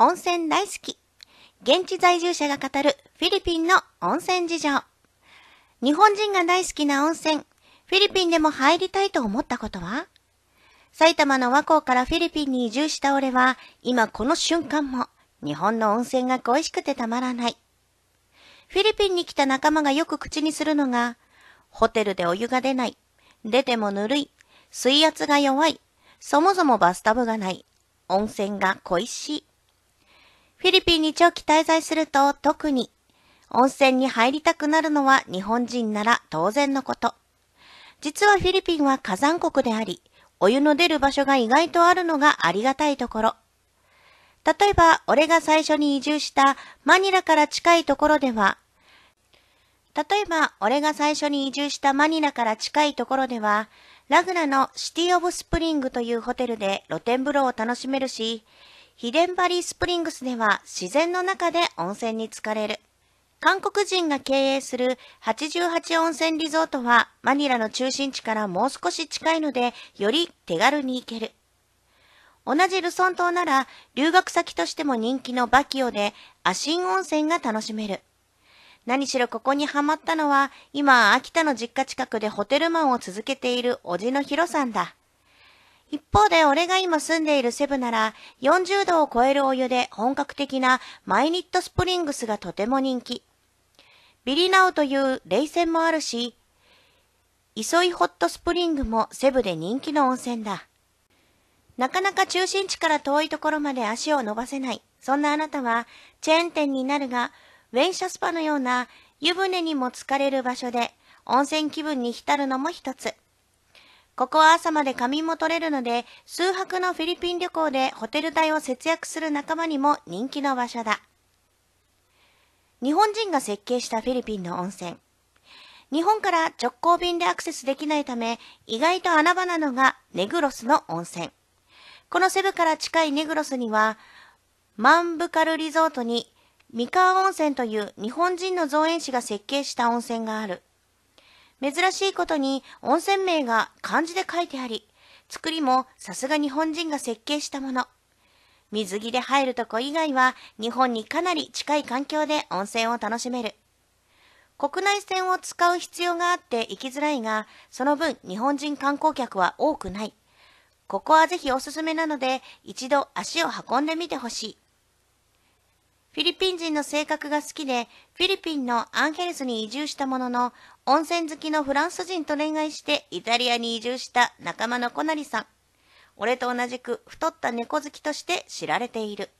温泉大好き。現地在住者が語るフィリピンの温泉事情。日本人が大好きな温泉、フィリピンでも入りたいと思ったことは埼玉の和光からフィリピンに移住した俺は、今この瞬間も日本の温泉が恋しくてたまらない。フィリピンに来た仲間がよく口にするのが、ホテルでお湯が出ない、出てもぬるい、水圧が弱い、そもそもバスタブがない、温泉が恋しい。フィリピンに長期滞在すると特に温泉に入りたくなるのは日本人なら当然のこと。実はフィリピンは火山国であり、お湯の出る場所が意外とあるのがありがたいところ。例えば、俺が最初に移住したマニラから近いところでは、例えば、俺が最初に移住したマニラから近いところでは、ラグナのシティオブスプリングというホテルで露天風呂を楽しめるし、ヒデンバリースプリングスでは自然の中で温泉に浸かれる。韓国人が経営する88温泉リゾートはマニラの中心地からもう少し近いのでより手軽に行ける。同じルソン島なら留学先としても人気のバキオでアシン温泉が楽しめる。何しろここにハマったのは今秋田の実家近くでホテルマンを続けているおじのヒロさんだ。一方で俺が今住んでいるセブなら40度を超えるお湯で本格的なマイニットスプリングスがとても人気。ビリナウという冷泉もあるし、イソイホットスプリングもセブで人気の温泉だ。なかなか中心地から遠いところまで足を伸ばせない。そんなあなたはチェーン店になるが、ウェンシャスパのような湯船にも浸かれる場所で温泉気分に浸るのも一つ。ここは朝まで仮眠も取れるので、数泊のフィリピン旅行でホテル代を節約する仲間にも人気の場所だ。日本人が設計したフィリピンの温泉。日本から直行便でアクセスできないため、意外と穴場なのがネグロスの温泉。このセブから近いネグロスには、マンブカルリゾートに三河温泉という日本人の造園士が設計した温泉がある。珍しいことに温泉名が漢字で書いてあり、作りもさすが日本人が設計したもの。水着で入るとこ以外は日本にかなり近い環境で温泉を楽しめる。国内線を使う必要があって行きづらいが、その分日本人観光客は多くない。ここはぜひおすすめなので一度足を運んでみてほしい。フィリピン人の性格が好きで、フィリピンのアンヘルスに移住したものの、温泉好きのフランス人と恋愛してイタリアに移住した仲間のコナリさん。俺と同じく太った猫好きとして知られている。